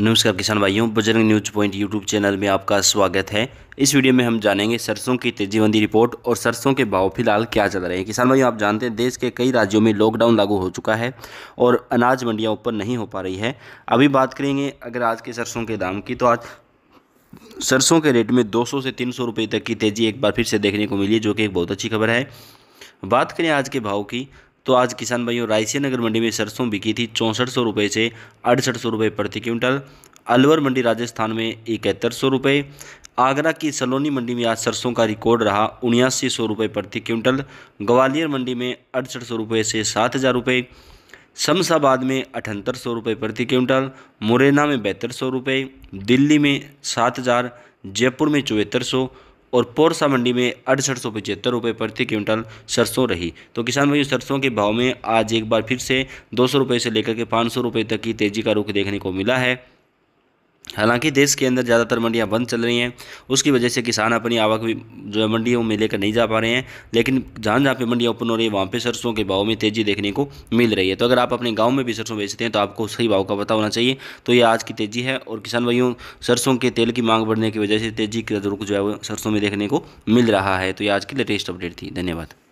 नमस्कार किसान भाइयों Bajrang news point YouTube channel में आपका स्वागत है इस वीडियो में हम जानेंगे सरसों की तेजीबंदी रिपोर्ट और सरसों के भाव फिलहाल क्या चल रहे हैं किसान भाइयों आप जानते हैं देश के कई राज्यों में लॉकडाउन लागू हो चुका है और अनाज मंडियाँ ऊपर नहीं हो पा रही है अभी बात करेंगे अगर आज के सरसों के दाम की तो आज सरसों के रेट में दो से तीन सौ तक की तेज़ी एक बार फिर से देखने को मिली जो कि एक बहुत अच्छी खबर है बात करें आज के भाव की तो आज किसान भाइयों रायसी नगर मंडी में सरसों बिकी थी चौंसठ सौ रुपये से अड़सठ सौ रुपये प्रति क्विंटल अलवर मंडी राजस्थान में इकहत्तर सौ रुपये आगरा की सलोनी मंडी में आज सरसों का रिकॉर्ड रहा उन्यासी सौ रुपये प्रति क्विंटल ग्वालियर मंडी में अड़सठ सौ रुपये से सात हज़ार रुपये शमशाबाद में अठहत्तर सौ रुपये प्रति क्विंटल मुरैना में बहत्तर सौ रुपये दिल्ली में सात हज़ार जयपुर में चौहत्तर सौ और पोरसा मंडी में अड़सठ सौ पचहत्तर रुपये प्रति क्विंटल सरसों रही तो किसान भाइयों सरसों के भाव में आज एक बार फिर से दो सौ रुपये से लेकर के पाँच सौ रुपये तक की तेज़ी का रुख देखने को मिला है हालांकि देश के अंदर ज़्यादातर मंडियां बंद चल रही हैं उसकी वजह से किसान अपनी आवक भी जो है मंडियों में लेकर नहीं जा पा रहे हैं लेकिन जहाँ जहाँ पे मंडियाँ ओपन हो रही है वहाँ पे सरसों के भाव में तेज़ी देखने को मिल रही है तो अगर आप अपने गांव में भी सरसों बेचते हैं तो आपको सही भाव का पता होना चाहिए तो ये आज की तेज़ी है और किसान भाइयों सरसों के तेल की मांग बढ़ने की वजह से तेज़ी का रुख जो है वो सरसों में देखने को मिल रहा है तो ये आज की लेटेस्ट अपडेट थी धन्यवाद